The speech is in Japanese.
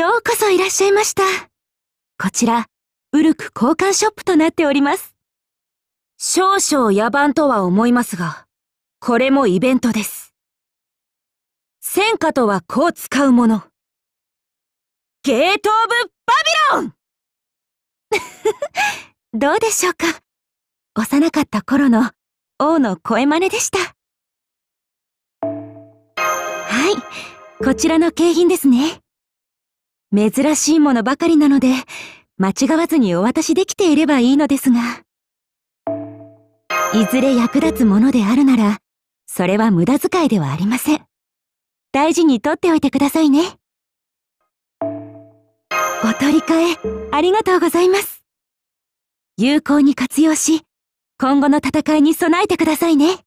ようこそいらっしゃいました。こちら、ウルク交換ショップとなっております。少々野蛮とは思いますが、これもイベントです。戦火とはこう使うもの。ゲート・オブ・バビロン どうでしょうか幼かった頃の王の声真似でした。はい、こちらの景品ですね。珍しいものばかりなので、間違わずにお渡しできていればいいのですが。いずれ役立つものであるなら、それは無駄遣いではありません。大事に取っておいてくださいね。お取り替え、ありがとうございます。有効に活用し、今後の戦いに備えてくださいね。